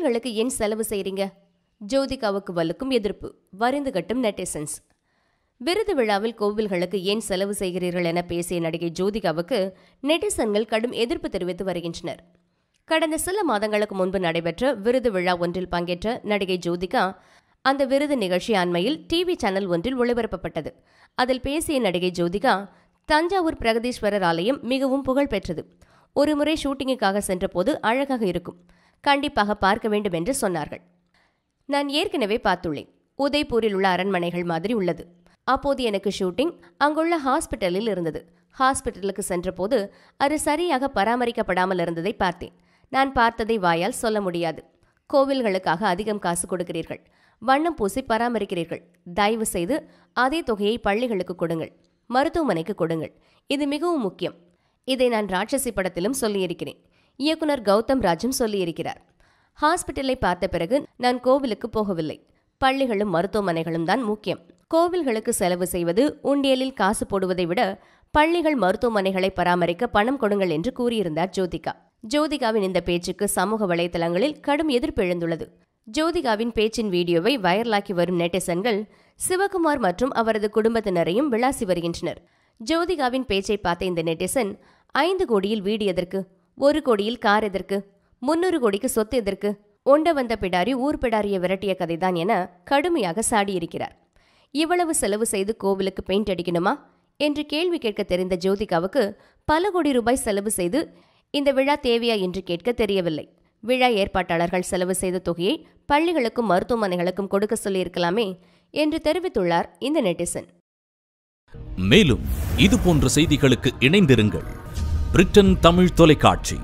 விஷயங்களுக்கு ஏன் செலவு செய்கிறீங்க ஜோதிகாவுக்கு வலுக்கும் எதிர்ப்பு வரிந்து கட்டும் நெட்டிசன்ஸ் விருது விழாவில் கோவில்களுக்கு ஏன் செலவு செய்கிறீர்கள் என பேசிய நடிகை ஜோதிகாவுக்கு நெட்டிசன்கள் கடும் எதிர்ப்பு தெரிவித்து வருகின்றனர் கடந்த சில மாதங்களுக்கு முன்பு நடைபெற்ற விருது விழா ஒன்றில் பங்கேற்ற நடிகை ஜோதிகா அந்த விருது நிகழ்ச்சி அண்மையில் டிவி சேனல் ஒன்றில் ஒளிபரப்பப்பட்டது அதில் பேசிய நடிகை ஜோதிகா தஞ்சாவூர் பிரகதீஸ்வரர் ஆலயம் மிகவும் புகழ்பெற்றது ஒருமுறை ஷூட்டிங்குக்காக சென்றபோது அழகாக இருக்கும் கண்டிப்பாக பார்க்க வேண்டும் என்று சொன்னார்கள் நான் ஏற்கனவே பார்த்துள்ளேன் உதய்பூரில் உள்ள அரண்மனைகள் மாதிரி உள்ளது அப்போது எனக்கு ஷூட்டிங் அங்குள்ள ஹாஸ்பிட்டலில் இருந்தது ஹாஸ்பிட்டலுக்கு சென்றபோது அது சரியாக பராமரிக்கப்படாமல் இருந்ததை பார்த்தேன் நான் பார்த்ததை வாயால் சொல்ல முடியாது கோவில்களுக்காக அதிகம் காசு கொடுக்கிறீர்கள் வண்ணம் பூசி பராமரிக்கிறீர்கள் தயவு செய்து அதே தொகையை பள்ளிகளுக்கு கொடுங்கள் மருத்துவமனைக்கு கொடுங்கள் இது மிகவும் முக்கியம் இதை நான் ராட்சசி படத்திலும் சொல்லியிருக்கிறேன் இயக்குனர் கௌதம் ராஜும் சொல்லியிருக்கிறார் ஹாஸ்பிட்டலை பார்த்த பிறகு நான் கோவிலுக்கு போகவில்லை பள்ளிகளும் மருத்துவமனைகளும் தான் முக்கியம் கோவில்களுக்கு செலவு செய்வது உண்டியலில் காசு போடுவதை விட பள்ளிகள் மருத்துவமனைகளை பராமரிக்க பணம் கொடுங்கள் என்று கூறியிருந்தார் ஜோதிகா ஜோதிகாவின் இந்த பேச்சுக்கு சமூக வலைதளங்களில் கடும் எதிர்ப்பு எழுந்துள்ளது ஜோதிகாவின் பேச்சின் வீடியோவை வைரலாக்கி வரும் நெட்டிசன்கள் சிவகுமார் மற்றும் அவரது குடும்பத்தினரையும் விளாசி வருகின்றனர் ஜோதிகாவின் பேச்சை பார்த்த இந்த நெட்டிசன் ஐந்து கோடியில் வீடியதற்கு ஒரு கோடியில் கார் எதற்கு முன்னூறு கோடிக்கு சொத்து எதற்கு ஒண்ட வந்த பிடாரி ஊர் பிடாரியை விரட்டிய கதைதான் என கடுமையாக சாடியிருக்கிறார் இவ்வளவு செலவு செய்து கோவிலுக்கு பெயிண்ட் அடிக்கணுமா என்று கேள்வி கேட்க தெரிந்த ஜோதிகாவுக்கு பல கோடி ரூபாய் செலவு செய்து இந்த விழா தேவையா என்று கேட்க தெரியவில்லை விழா ஏற்பாட்டாளர்கள் செலவு செய்த தொகையை பள்ளிகளுக்கும் மருத்துவமனைகளுக்கும் கொடுக்க சொல்லியிருக்கலாமே என்று தெரிவித்துள்ளார் இந்த நெட்டிசன் மேலும் இது போன்ற செய்திகளுக்கு இணைந்திருங்கள் பிரிட்டன் தமிழ் தொலைக்காட்சி